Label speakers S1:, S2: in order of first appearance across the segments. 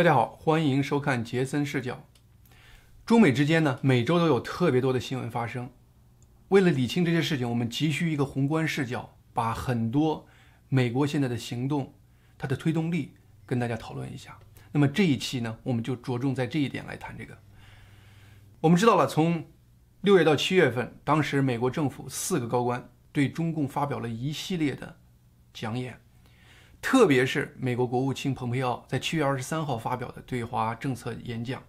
S1: 大家好，欢迎收看杰森视角。中美之间呢，每周都有特别多的新闻发生。为了理清这些事情，我们急需一个宏观视角，把很多美国现在的行动、它的推动力跟大家讨论一下。那么这一期呢，我们就着重在这一点来谈这个。我们知道了，从六月到七月份，当时美国政府四个高官对中共发表了一系列的讲演。特别是美国国务卿蓬佩奥在七月二十三号发表的对华政策演讲，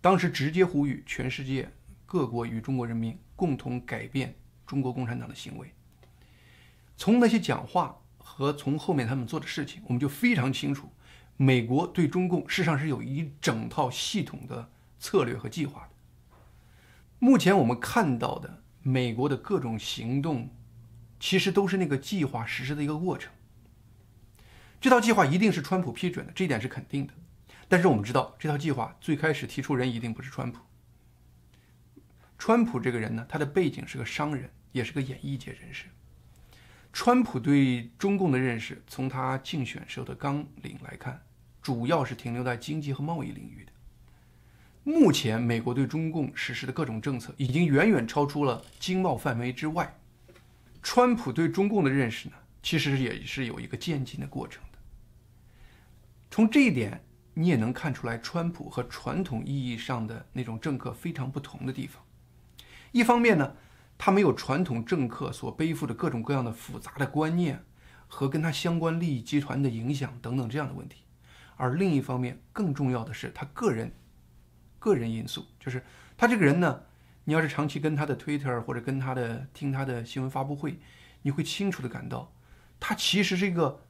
S1: 当时直接呼吁全世界各国与中国人民共同改变中国共产党的行为。从那些讲话和从后面他们做的事情，我们就非常清楚，美国对中共事实上是有一整套系统的策略和计划的。目前我们看到的美国的各种行动，其实都是那个计划实施的一个过程。这套计划一定是川普批准的，这一点是肯定的。但是我们知道，这套计划最开始提出人一定不是川普。川普这个人呢，他的背景是个商人，也是个演艺界人士。川普对中共的认识，从他竞选时候的纲领来看，主要是停留在经济和贸易领域的。目前，美国对中共实施的各种政策，已经远远超出了经贸范围之外。川普对中共的认识呢，其实也是有一个渐进的过程。从这一点，你也能看出来，川普和传统意义上的那种政客非常不同的地方。一方面呢，他没有传统政客所背负的各种各样的复杂的观念和跟他相关利益集团的影响等等这样的问题；而另一方面，更重要的是他个人，个人因素，就是他这个人呢，你要是长期跟他的 Twitter 或者跟他的听他的新闻发布会，你会清楚的感到，他其实是一个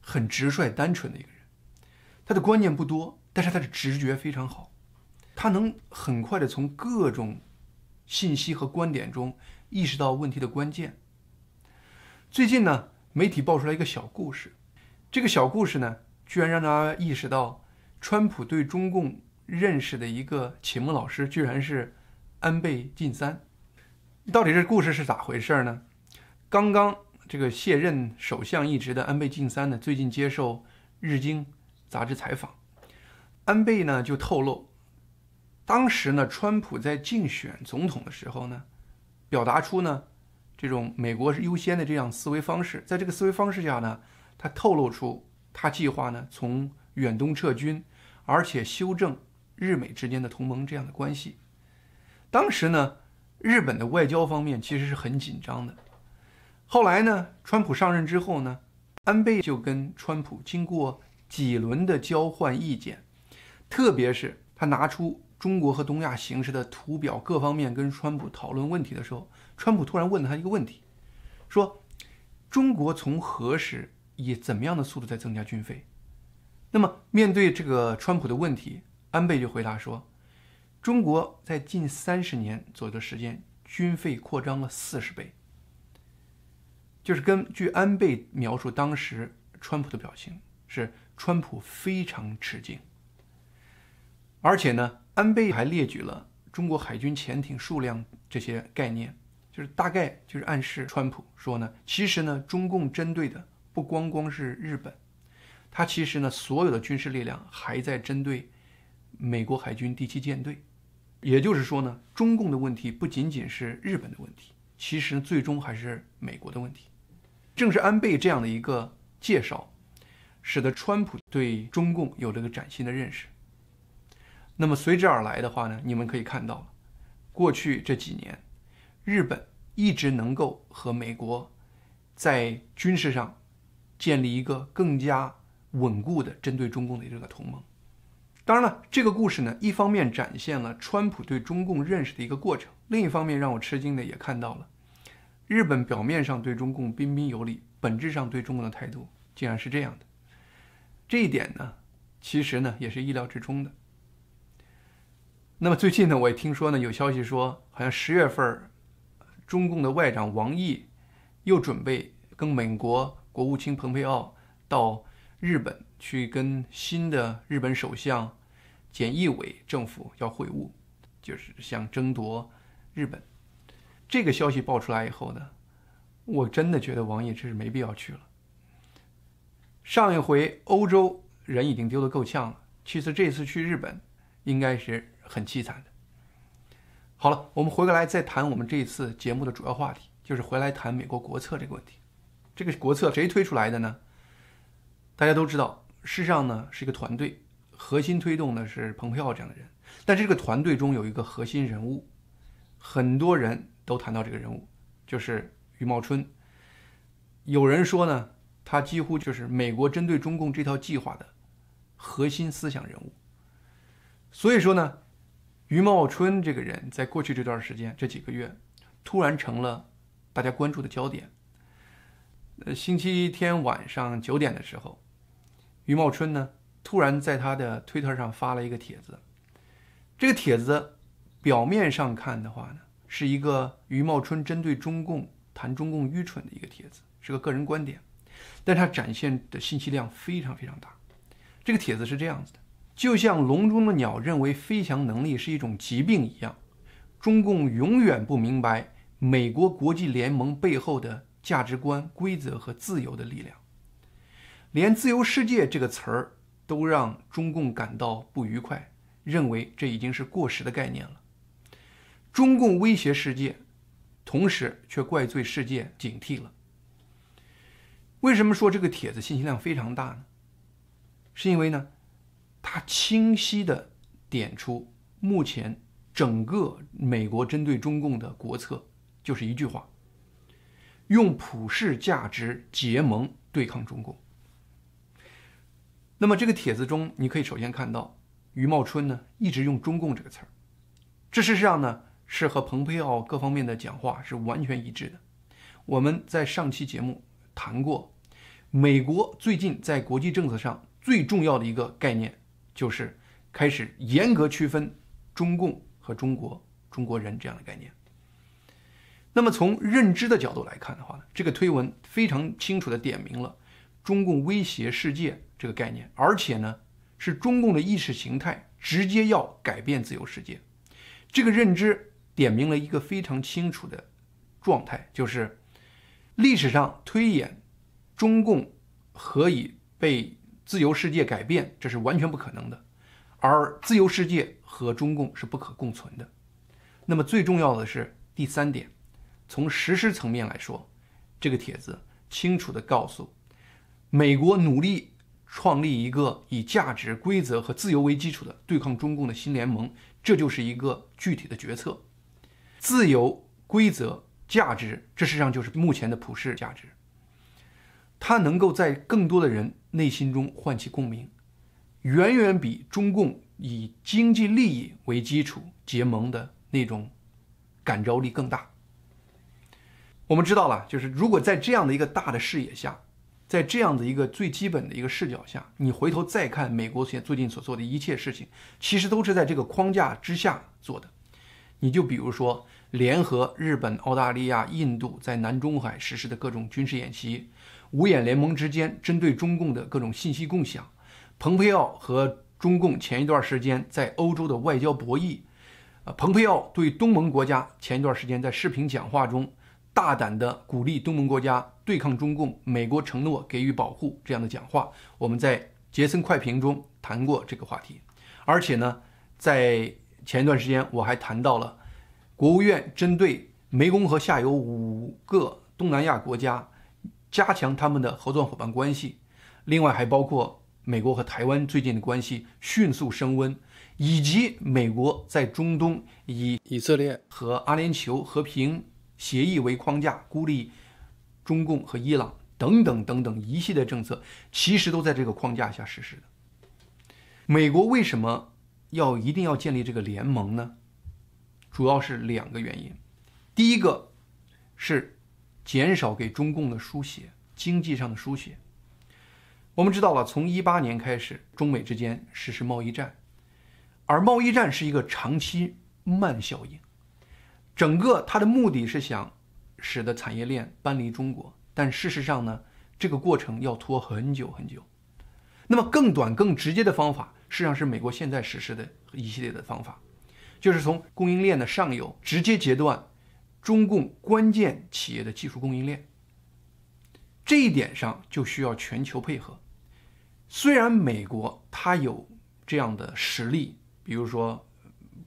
S1: 很直率、单纯的一个。他的观念不多，但是他的直觉非常好，他能很快的从各种信息和观点中意识到问题的关键。最近呢，媒体爆出来一个小故事，这个小故事呢，居然让大家意识到川普对中共认识的一个启蒙老师居然是安倍晋三。到底这故事是咋回事呢？刚刚这个卸任首相一职的安倍晋三呢，最近接受日经。杂志采访，安倍呢就透露，当时呢川普在竞选总统的时候呢，表达出呢这种美国优先的这样思维方式。在这个思维方式下呢，他透露出他计划呢从远东撤军，而且修正日美之间的同盟这样的关系。当时呢日本的外交方面其实是很紧张的。后来呢川普上任之后呢，安倍就跟川普经过。几轮的交换意见，特别是他拿出中国和东亚形势的图表，各方面跟川普讨论问题的时候，川普突然问了他一个问题，说：“中国从何时以怎么样的速度在增加军费？”那么面对这个川普的问题，安倍就回答说：“中国在近三十年左右的时间，军费扩张了四十倍。”就是根据安倍描述，当时川普的表情是。川普非常吃惊，而且呢，安倍还列举了中国海军潜艇数量这些概念，就是大概就是暗示川普说呢，其实呢，中共针对的不光光是日本，他其实呢，所有的军事力量还在针对美国海军第七舰队，也就是说呢，中共的问题不仅仅是日本的问题，其实最终还是美国的问题。正是安倍这样的一个介绍。使得川普对中共有了个崭新的认识。那么随之而来的话呢，你们可以看到了，过去这几年，日本一直能够和美国在军事上建立一个更加稳固的针对中共的这个同盟。当然了，这个故事呢，一方面展现了川普对中共认识的一个过程，另一方面让我吃惊的也看到了，日本表面上对中共彬彬有礼，本质上对中共的态度竟然是这样的。这一点呢，其实呢也是意料之中的。那么最近呢，我也听说呢，有消息说，好像十月份，中共的外长王毅又准备跟美国国务卿蓬佩奥到日本去，跟新的日本首相菅义伟政府要会晤，就是想争夺日本。这个消息爆出来以后呢，我真的觉得王毅这是没必要去了。上一回欧洲人已经丢得够呛了，其实这次去日本，应该是很凄惨的。好了，我们回过来再谈我们这一次节目的主要话题，就是回来谈美国国策这个问题。这个国策谁推出来的呢？大家都知道，事实上呢是一个团队，核心推动的是蓬佩奥这样的人，但这个团队中有一个核心人物，很多人都谈到这个人物，就是余茂春。有人说呢。他几乎就是美国针对中共这套计划的核心思想人物，所以说呢，余茂春这个人，在过去这段时间这几个月，突然成了大家关注的焦点。呃，星期天晚上九点的时候，余茂春呢，突然在他的推特上发了一个帖子。这个帖子表面上看的话呢，是一个余茂春针对中共谈中共愚蠢的一个帖子，是个个人观点。但它展现的信息量非常非常大。这个帖子是这样子的：就像笼中的鸟认为飞翔能力是一种疾病一样，中共永远不明白美国国际联盟背后的价值观、规则和自由的力量。连“自由世界”这个词儿都让中共感到不愉快，认为这已经是过时的概念了。中共威胁世界，同时却怪罪世界警惕了。为什么说这个帖子信息量非常大呢？是因为呢，它清晰的点出目前整个美国针对中共的国策就是一句话：用普世价值结盟对抗中共。那么这个帖子中，你可以首先看到余茂春呢一直用“中共”这个词儿，这事实上呢是和蓬佩奥各方面的讲话是完全一致的。我们在上期节目谈过。美国最近在国际政策上最重要的一个概念，就是开始严格区分中共和中国、中国人这样的概念。那么从认知的角度来看的话呢，这个推文非常清楚地点明了中共威胁世界这个概念，而且呢是中共的意识形态直接要改变自由世界。这个认知点明了一个非常清楚的状态，就是历史上推演。中共何以被自由世界改变？这是完全不可能的。而自由世界和中共是不可共存的。那么最重要的是第三点，从实施层面来说，这个帖子清楚地告诉美国，努力创立一个以价值、规则和自由为基础的对抗中共的新联盟，这就是一个具体的决策。自由、规则、价值，这实际上就是目前的普世价值。它能够在更多的人内心中唤起共鸣，远远比中共以经济利益为基础结盟的那种感召力更大。我们知道了，就是如果在这样的一个大的视野下，在这样的一个最基本的一个视角下，你回头再看美国最近所做的一切事情，其实都是在这个框架之下做的。你就比如说，联合日本、澳大利亚、印度在南中海实施的各种军事演习。五眼联盟之间针对中共的各种信息共享，蓬佩奥和中共前一段时间在欧洲的外交博弈，呃，蓬佩奥对东盟国家前一段时间在视频讲话中大胆的鼓励东盟国家对抗中共，美国承诺给予保护这样的讲话，我们在杰森快评中谈过这个话题，而且呢，在前一段时间我还谈到了国务院针对湄公河下游五个东南亚国家。加强他们的合作伙伴关系，另外还包括美国和台湾最近的关系迅速升温，以及美国在中东以以色列和阿联酋和平协议为框架孤立中共和伊朗等等等等一系列政策，其实都在这个框架下实施的。美国为什么要一定要建立这个联盟呢？主要是两个原因，第一个是。减少给中共的输血，经济上的输血。我们知道了，从一八年开始，中美之间实施贸易战，而贸易战是一个长期慢效应。整个它的目的是想使得产业链搬离中国，但事实上呢，这个过程要拖很久很久。那么更短、更直接的方法，实际上是美国现在实施的一系列的方法，就是从供应链的上游直接截断。中共关键企业的技术供应链，这一点上就需要全球配合。虽然美国它有这样的实力，比如说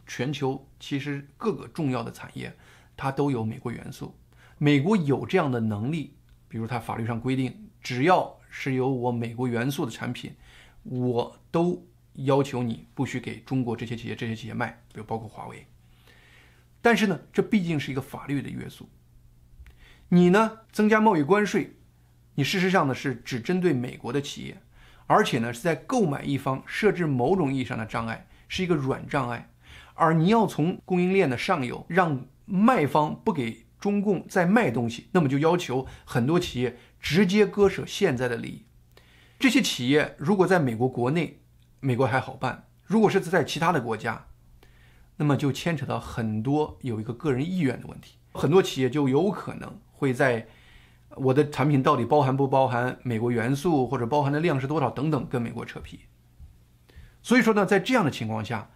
S1: 全球其实各个重要的产业，它都有美国元素。美国有这样的能力，比如它法律上规定，只要是有我美国元素的产品，我都要求你不许给中国这些企业这些企业卖，比如包括华为。但是呢，这毕竟是一个法律的约束。你呢，增加贸易关税，你事实上呢是只针对美国的企业，而且呢是在购买一方设置某种意义上的障碍，是一个软障碍。而你要从供应链的上游让卖方不给中共再卖东西，那么就要求很多企业直接割舍现在的利益。这些企业如果在美国国内，美国还好办；如果是在其他的国家，那么就牵扯到很多有一个个人意愿的问题，很多企业就有可能会在我的产品到底包含不包含美国元素，或者包含的量是多少等等跟美国扯皮。所以说呢，在这样的情况下，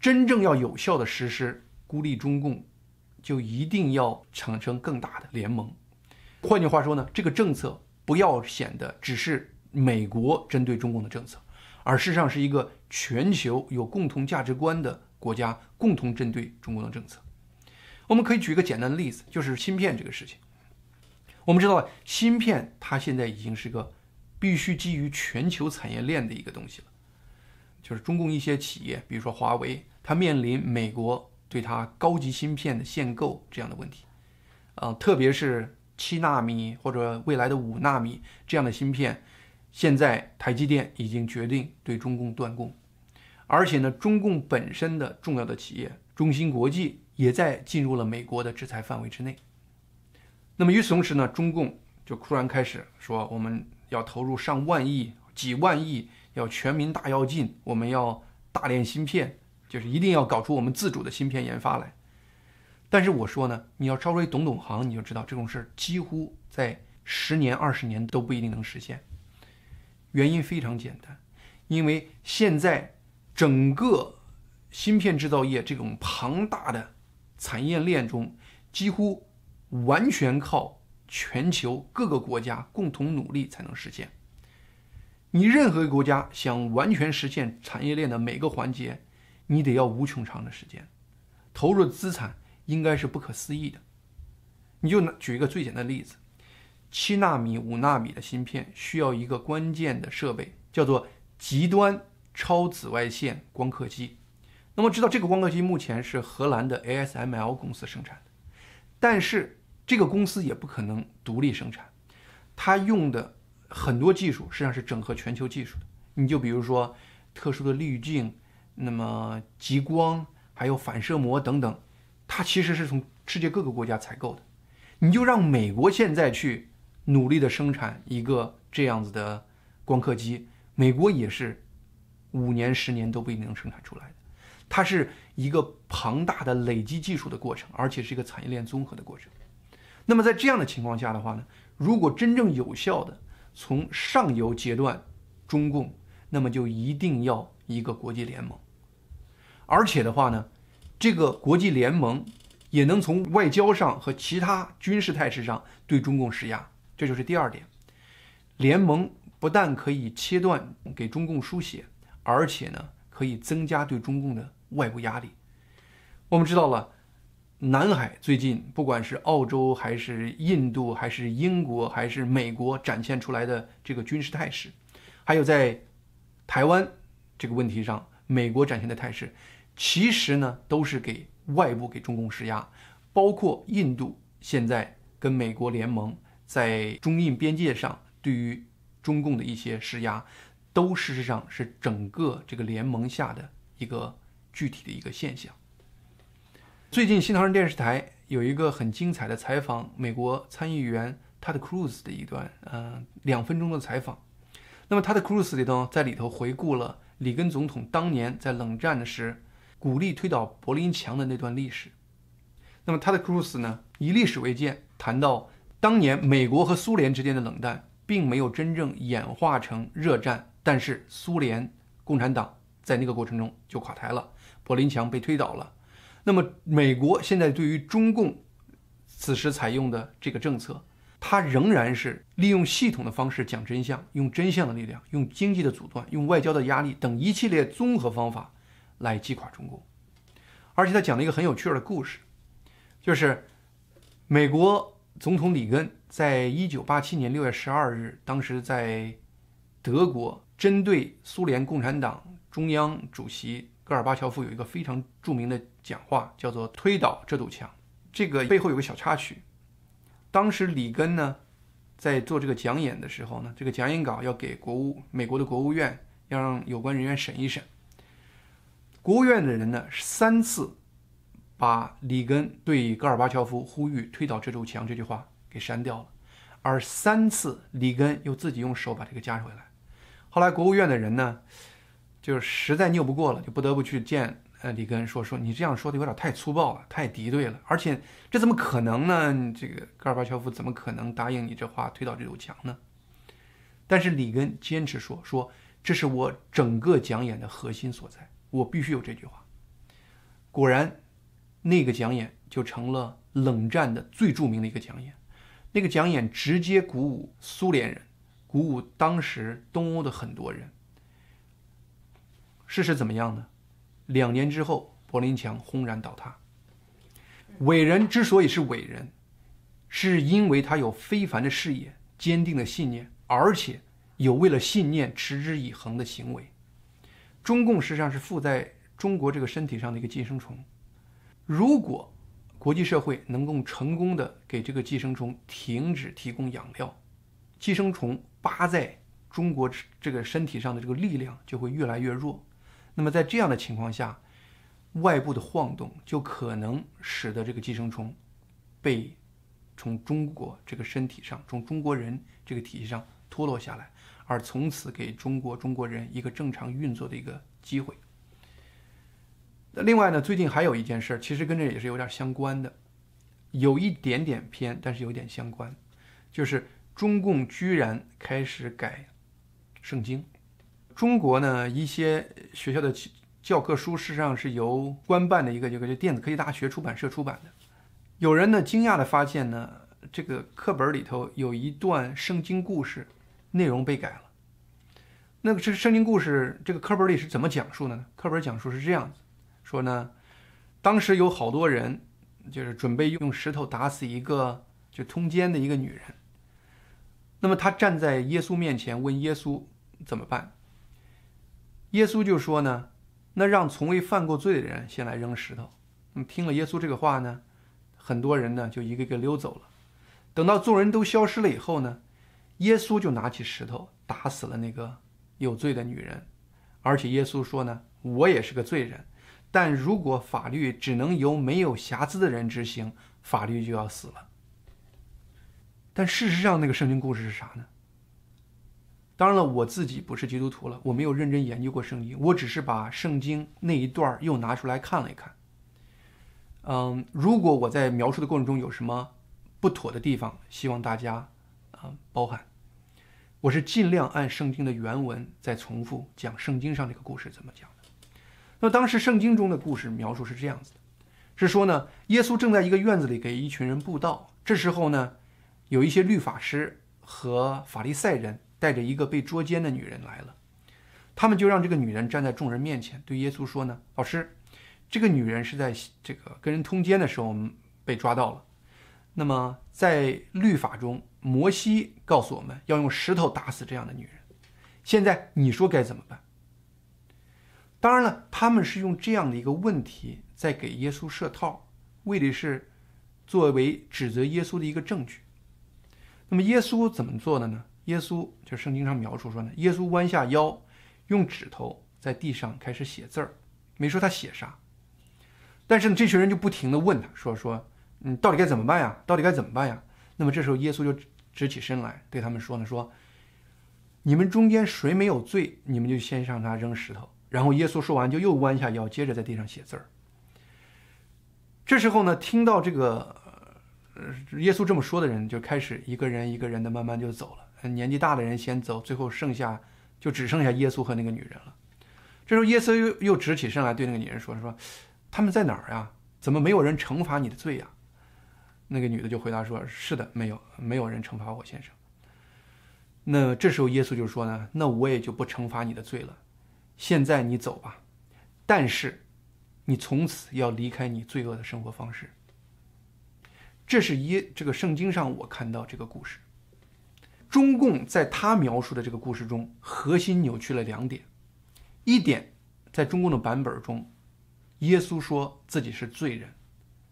S1: 真正要有效的实施孤立中共，就一定要产生更大的联盟。换句话说呢，这个政策不要显得只是美国针对中共的政策，而事实上是一个全球有共同价值观的。国家共同针对中国的政策，我们可以举一个简单的例子，就是芯片这个事情。我们知道，芯片它现在已经是个必须基于全球产业链的一个东西了。就是中共一些企业，比如说华为，它面临美国对它高级芯片的限购这样的问题，啊，特别是七纳米或者未来的五纳米这样的芯片，现在台积电已经决定对中共断供。而且呢，中共本身的重要的企业中芯国际也在进入了美国的制裁范围之内。那么与此同时呢，中共就突然开始说，我们要投入上万亿、几万亿，要全民大跃进，我们要大炼芯片，就是一定要搞出我们自主的芯片研发来。但是我说呢，你要稍微懂懂行，你就知道这种事几乎在十年、二十年都不一定能实现。原因非常简单，因为现在。整个芯片制造业这种庞大的产业链中，几乎完全靠全球各个国家共同努力才能实现。你任何一个国家想完全实现产业链的每个环节，你得要无穷长的时间，投入资产应该是不可思议的。你就举一个最简单的例子，七纳米、五纳米的芯片需要一个关键的设备，叫做极端。超紫外线光刻机，那么知道这个光刻机目前是荷兰的 ASML 公司生产的，但是这个公司也不可能独立生产，它用的很多技术实际上是整合全球技术的。你就比如说特殊的滤镜，那么极光，还有反射膜等等，它其实是从世界各个国家采购的。你就让美国现在去努力的生产一个这样子的光刻机，美国也是。五年十年都不一定能生产出来的，它是一个庞大的累积技术的过程，而且是一个产业链综合的过程。那么在这样的情况下的话呢，如果真正有效的从上游截断中共，那么就一定要一个国际联盟。而且的话呢，这个国际联盟也能从外交上和其他军事态势上对中共施压，这就是第二点。联盟不但可以切断给中共输血。而且呢，可以增加对中共的外部压力。我们知道了，南海最近不管是澳洲还是印度还是英国还是美国展现出来的这个军事态势，还有在台湾这个问题上，美国展现的态势，其实呢都是给外部给中共施压，包括印度现在跟美国联盟在中印边界上对于中共的一些施压。都事实上是整个这个联盟下的一个具体的一个现象。最近，新唐人电视台有一个很精彩的采访，美国参议员 Ted Cruz 的一段，嗯，两分钟的采访。那么，Ted Cruz 里头在里头回顾了里根总统当年在冷战的时鼓励推倒柏林墙的那段历史。那么，Ted Cruz 呢，以历史为鉴，谈到当年美国和苏联之间的冷战，并没有真正演化成热战。但是苏联共产党在那个过程中就垮台了，柏林墙被推倒了。那么美国现在对于中共此时采用的这个政策，它仍然是利用系统的方式讲真相，用真相的力量，用经济的阻断，用外交的压力等一系列综合方法来击垮中共。而且他讲了一个很有趣的故事，就是美国总统里根在一九八七年六月十二日，当时在德国。针对苏联共产党中央主席戈尔巴乔夫有一个非常著名的讲话，叫做“推倒这堵墙”。这个背后有个小插曲。当时里根呢，在做这个讲演的时候呢，这个讲演稿要给国务美国的国务院要让有关人员审一审。国务院的人呢，三次把里根对戈尔巴乔夫呼吁“推倒这堵墙”这句话给删掉了，而三次里根又自己用手把这个加回来。后来，国务院的人呢，就是实在拗不过了，就不得不去见呃里根，说说你这样说的有点太粗暴了，太敌对了，而且这怎么可能呢？这个戈尔巴乔夫怎么可能答应你这话推倒这堵墙呢？但是里根坚持说说这是我整个讲演的核心所在，我必须有这句话。果然，那个讲演就成了冷战的最著名的一个讲演，那个讲演直接鼓舞苏联人。鼓舞当时东欧的很多人。事实怎么样呢？两年之后，柏林墙轰然倒塌。伟人之所以是伟人，是因为他有非凡的视野、坚定的信念，而且有为了信念持之以恒的行为。中共实际上是附在中国这个身体上的一个寄生虫。如果国际社会能够成功的给这个寄生虫停止提供养料，寄生虫。扒在中国这个身体上的这个力量就会越来越弱，那么在这样的情况下，外部的晃动就可能使得这个寄生虫被从中国这个身体上、从中国人这个体系上脱落下来，而从此给中国中国人一个正常运作的一个机会。那另外呢，最近还有一件事，其实跟这也是有点相关的，有一点点偏，但是有点相关，就是。中共居然开始改圣经。中国呢，一些学校的教科书事实上是由官办的一个，个就电子科技大学出版社出版的。有人呢惊讶的发现呢，这个课本里头有一段圣经故事，内容被改了。那个是圣经故事，这个课本里是怎么讲述的呢？课本讲述是这样子：说呢，当时有好多人，就是准备用石头打死一个就通奸的一个女人。那么他站在耶稣面前问耶稣怎么办？耶稣就说呢，那让从未犯过罪的人先来扔石头。听了耶稣这个话呢，很多人呢就一个个溜走了。等到众人都消失了以后呢，耶稣就拿起石头打死了那个有罪的女人。而且耶稣说呢，我也是个罪人，但如果法律只能由没有瑕疵的人执行，法律就要死了。但事实上，那个圣经故事是啥呢？当然了，我自己不是基督徒了，我没有认真研究过圣经，我只是把圣经那一段又拿出来看了一看。嗯，如果我在描述的过程中有什么不妥的地方，希望大家啊包涵。我是尽量按圣经的原文再重复讲圣经上这个故事怎么讲的。那当时圣经中的故事描述是这样子的：是说呢，耶稣正在一个院子里给一群人布道，这时候呢。有一些律法师和法利赛人带着一个被捉奸的女人来了，他们就让这个女人站在众人面前，对耶稣说：“呢，老师，这个女人是在这个跟人通奸的时候被抓到了。那么在律法中，摩西告诉我们要用石头打死这样的女人。现在你说该怎么办？”当然了，他们是用这样的一个问题在给耶稣设套，为的是作为指责耶稣的一个证据。那么耶稣怎么做的呢？耶稣就圣经上描述说呢，耶稣弯下腰，用指头在地上开始写字儿，没说他写啥，但是呢，这群人就不停地问他说：“说你到底该怎么办呀？到底该怎么办呀？”那么这时候耶稣就直起身来对他们说呢：“说你们中间谁没有罪，你们就先让他扔石头。”然后耶稣说完就又弯下腰，接着在地上写字儿。这时候呢，听到这个。呃，耶稣这么说的人就开始一个人一个人的慢慢就走了，年纪大的人先走，最后剩下就只剩下耶稣和那个女人了。这时候耶稣又又直起身来对那个女人说：“说他们在哪儿呀？怎么没有人惩罚你的罪呀？”那个女的就回答说：“是的，没有没有人惩罚我先生。”那这时候耶稣就说呢：“那我也就不惩罚你的罪了，现在你走吧，但是你从此要离开你罪恶的生活方式。”这是一这个圣经上我看到这个故事。中共在他描述的这个故事中，核心扭曲了两点：一点在中共的版本中，耶稣说自己是罪人，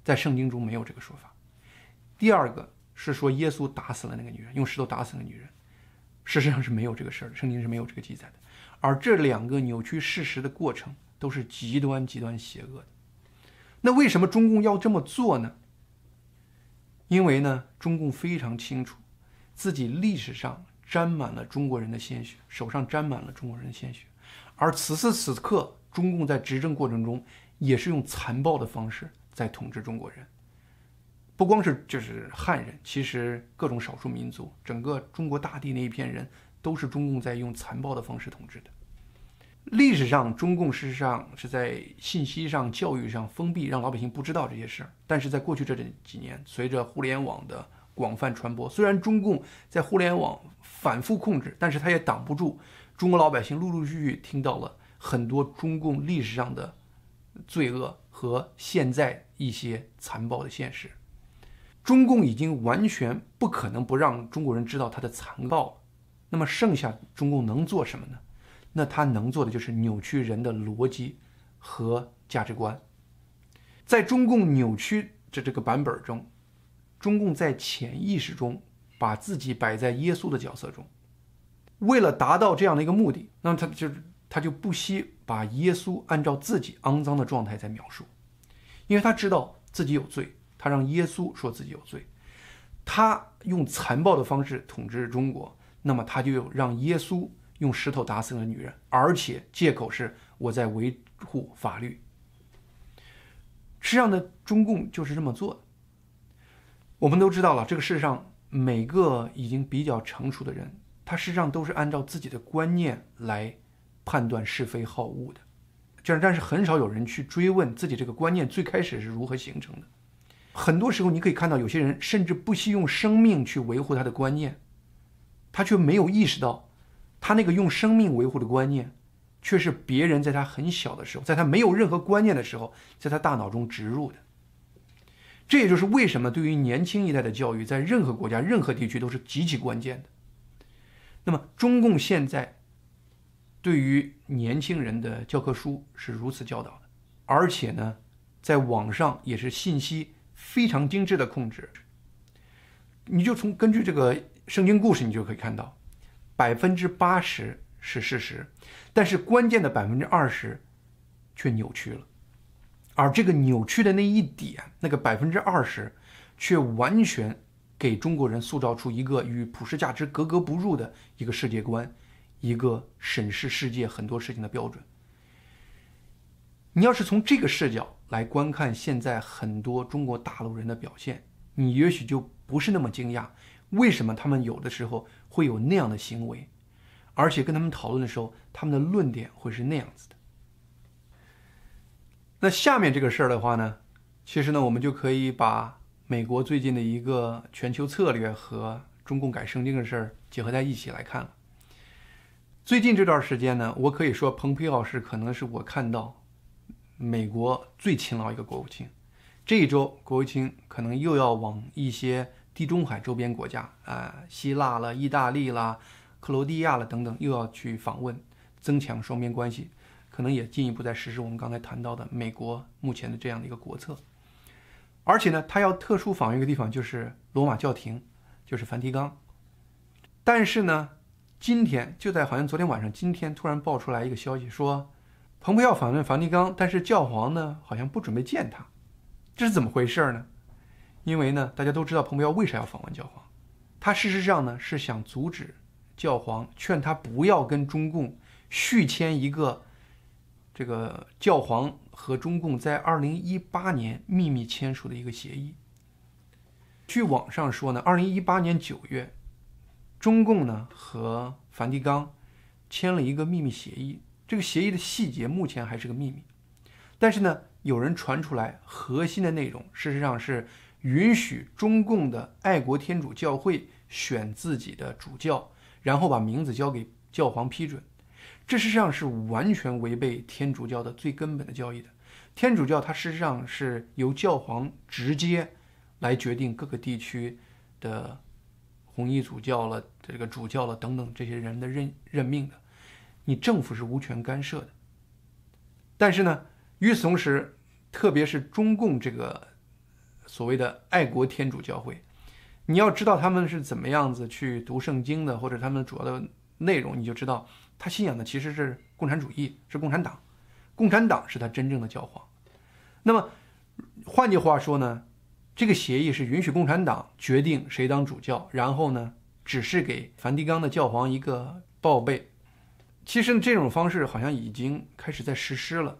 S1: 在圣经中没有这个说法；第二个是说耶稣打死了那个女人，用石头打死了女人，事实上是没有这个事儿，圣经是没有这个记载的。而这两个扭曲事实的过程都是极端极端邪恶的。那为什么中共要这么做呢？因为呢，中共非常清楚，自己历史上沾满了中国人的鲜血，手上沾满了中国人的鲜血。而此时此刻，中共在执政过程中也是用残暴的方式在统治中国人，不光是就是汉人，其实各种少数民族，整个中国大地那一片人都是中共在用残暴的方式统治的。历史上，中共事实上是在信息上、教育上封闭，让老百姓不知道这些事儿。但是在过去这几年，随着互联网的广泛传播，虽然中共在互联网反复控制，但是它也挡不住中国老百姓陆陆续续听到了很多中共历史上的罪恶和现在一些残暴的现实。中共已经完全不可能不让中国人知道他的残暴了。那么，剩下中共能做什么呢？那他能做的就是扭曲人的逻辑和价值观。在中共扭曲的这个版本中，中共在潜意识中把自己摆在耶稣的角色中。为了达到这样的一个目的，那么他就他就不惜把耶稣按照自己肮脏的状态在描述，因为他知道自己有罪，他让耶稣说自己有罪。他用残暴的方式统治中国，那么他就让耶稣。用石头打死了女人，而且借口是我在维护法律。实际上呢，中共就是这么做的。我们都知道了，这个世上每个已经比较成熟的人，他实际上都是按照自己的观念来判断是非好恶的。但是很少有人去追问自己这个观念最开始是如何形成的。很多时候，你可以看到有些人甚至不惜用生命去维护他的观念，他却没有意识到。他那个用生命维护的观念，却是别人在他很小的时候，在他没有任何观念的时候，在他大脑中植入的。这也就是为什么对于年轻一代的教育，在任何国家、任何地区都是极其关键的。那么，中共现在对于年轻人的教科书是如此教导的，而且呢，在网上也是信息非常精致的控制。你就从根据这个圣经故事，你就可以看到。百分之八十是事实，但是关键的百分之二十却扭曲了，而这个扭曲的那一点，那个百分之二十，却完全给中国人塑造出一个与普世价值格格不入的一个世界观，一个审视世界很多事情的标准。你要是从这个视角来观看现在很多中国大陆人的表现，你也许就不是那么惊讶，为什么他们有的时候。会有那样的行为，而且跟他们讨论的时候，他们的论点会是那样子的。那下面这个事儿的话呢，其实呢，我们就可以把美国最近的一个全球策略和中共改圣经的事儿结合在一起来看了。最近这段时间呢，我可以说，蓬佩奥是可能是我看到美国最勤劳一个国务卿。这一周，国务卿可能又要往一些。地中海周边国家啊，希腊了、意大利了、克罗地亚了等等，又要去访问，增强双边关系，可能也进一步在实施我们刚才谈到的美国目前的这样的一个国策。而且呢，他要特殊访问一个地方，就是罗马教廷，就是梵蒂冈。但是呢，今天就在好像昨天晚上，今天突然爆出来一个消息，说，蓬佩奥访问梵蒂冈，但是教皇呢好像不准备见他，这是怎么回事呢？因为呢，大家都知道彭彪为啥要访问教皇，他事实上呢是想阻止教皇劝他不要跟中共续签一个这个教皇和中共在二零一八年秘密签署的一个协议。据网上说呢，二零一八年九月，中共呢和梵蒂冈签了一个秘密协议，这个协议的细节目前还是个秘密，但是呢，有人传出来核心的内容，事实上是。允许中共的爱国天主教会选自己的主教，然后把名字交给教皇批准，这事实上是完全违背天主教的最根本的教义的。天主教它事实上是由教皇直接来决定各个地区的红衣主教了，这个主教了等等这些人的任任命的，你政府是无权干涉的。但是呢，与此同时，特别是中共这个。所谓的爱国天主教会，你要知道他们是怎么样子去读圣经的，或者他们主要的内容，你就知道他信仰的其实是共产主义，是共产党，共产党是他真正的教皇。那么，换句话说呢，这个协议是允许共产党决定谁当主教，然后呢，只是给梵蒂冈的教皇一个报备。其实这种方式好像已经开始在实施了。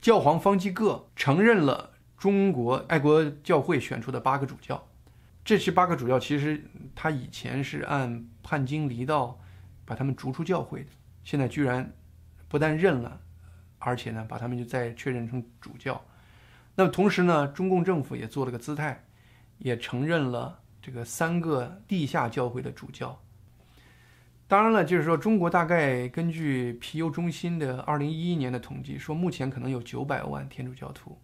S1: 教皇方济各承认了。中国爱国教会选出的八个主教，这八个主教其实他以前是按叛经离道把他们逐出教会的，现在居然不但认了，而且呢把他们就再确认成主教。那么同时呢，中共政府也做了个姿态，也承认了这个三个地下教会的主教。当然了，就是说中国大概根据皮尤中心的二零一一年的统计，说目前可能有九百万天主教徒。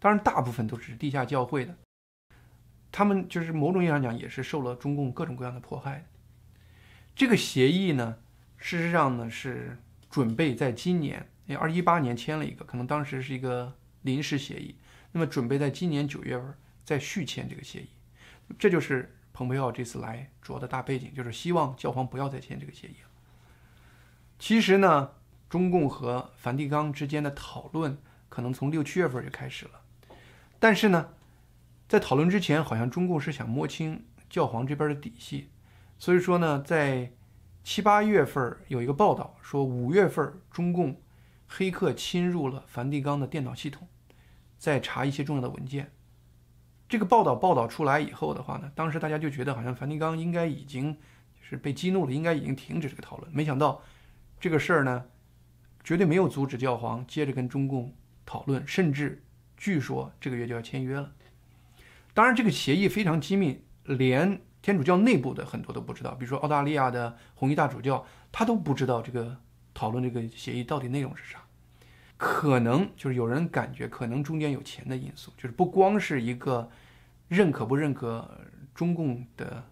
S1: 当然，大部分都是地下教会的，他们就是某种意义上讲也是受了中共各种各样的迫害这个协议呢，事实上呢是准备在今年，因为二零一八年签了一个，可能当时是一个临时协议，那么准备在今年九月份再续签这个协议。这就是蓬佩奥这次来主要的大背景，就是希望教皇不要再签这个协议了。其实呢，中共和梵蒂冈之间的讨论可能从六七月份就开始了。但是呢，在讨论之前，好像中共是想摸清教皇这边的底细，所以说呢，在七八月份有一个报道说，五月份中共黑客侵入了梵蒂冈的电脑系统，在查一些重要的文件。这个报道报道出来以后的话呢，当时大家就觉得好像梵蒂冈应该已经是被激怒了，应该已经停止这个讨论。没想到这个事儿呢，绝对没有阻止教皇接着跟中共讨论，甚至。据说这个月就要签约了。当然，这个协议非常机密，连天主教内部的很多都不知道。比如说，澳大利亚的红衣大主教他都不知道这个讨论这个协议到底内容是啥。可能就是有人感觉，可能中间有钱的因素，就是不光是一个认可不认可中共的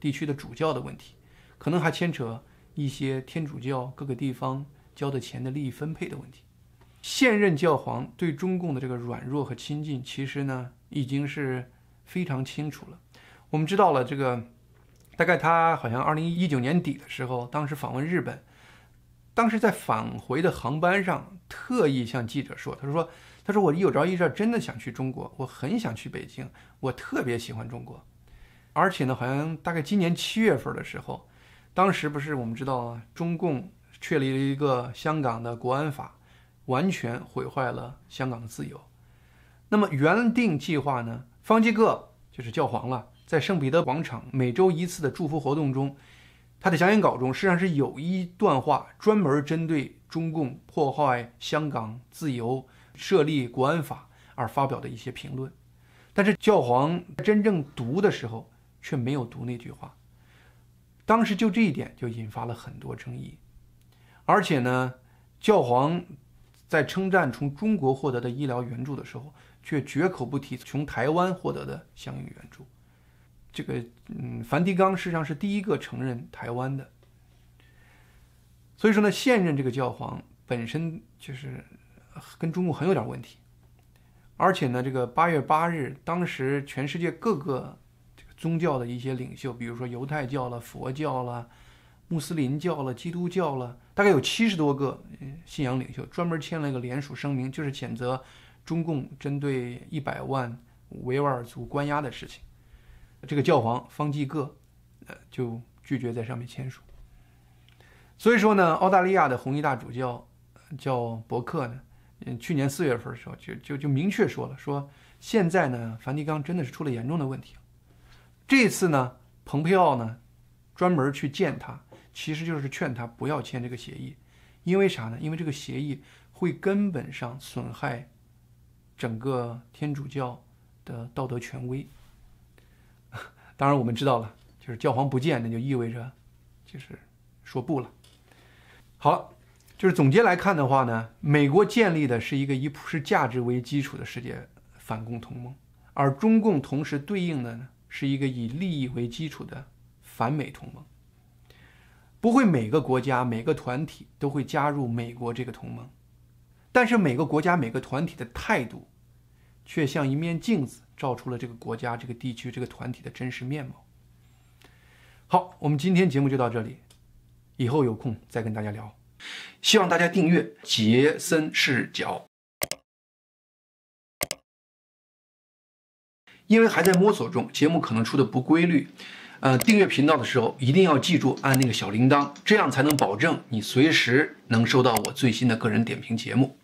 S1: 地区的主教的问题，可能还牵扯一些天主教各个地方交的钱的利益分配的问题。现任教皇对中共的这个软弱和亲近，其实呢已经是非常清楚了。我们知道了这个，大概他好像二零一九年底的时候，当时访问日本，当时在返回的航班上，特意向记者说：“他说他说我有朝一日真的想去中国，我很想去北京，我特别喜欢中国。而且呢，好像大概今年七月份的时候，当时不是我们知道啊，中共确立了一个香港的国安法。”完全毁坏了香港的自由。那么原定计划呢？方济各就是教皇了，在圣彼得广场每周一次的祝福活动中，他的讲演稿中实际上是有一段话，专门针对中共破坏香港自由、设立国安法而发表的一些评论。但是教皇真正读的时候却没有读那句话。当时就这一点就引发了很多争议，而且呢，教皇。在称赞从中国获得的医疗援助的时候，却绝口不提从台湾获得的相应援助。这个，嗯，梵蒂冈实际上是第一个承认台湾的。所以说呢，现任这个教皇本身就是跟中国很有点问题。而且呢，这个八月八日，当时全世界各个这个宗教的一些领袖，比如说犹太教了、佛教了、穆斯林教了、基督教了。大概有七十多个信仰领袖专门签了一个联署声明，就是谴责中共针对一百万维吾尔族关押的事情。这个教皇方济各，呃，就拒绝在上面签署。所以说呢，澳大利亚的红衣大主教叫伯克呢，去年四月份的时候就就就明确说了，说现在呢梵蒂冈真的是出了严重的问题。这次呢，蓬佩奥呢，专门去见他。其实就是劝他不要签这个协议，因为啥呢？因为这个协议会根本上损害整个天主教的道德权威。当然我们知道了，就是教皇不见，那就意味着就是说不了。好，了，就是总结来看的话呢，美国建立的是一个以普世价值为基础的世界反共同盟，而中共同时对应的呢是一个以利益为基础的反美同盟。不会每个国家、每个团体都会加入美国这个同盟，但是每个国家、每个团体的态度，却像一面镜子，照出了这个国家、这个地区、这个团体的真实面貌。好，我们今天节目就到这里，以后有空再跟大家聊。希望大家订阅杰森视角，因为还在摸索中，节目可能出的不规律。呃，订阅频道的时候一定要记住按那个小铃铛，这样才能保证你随时能收到我最新的个人点评节目。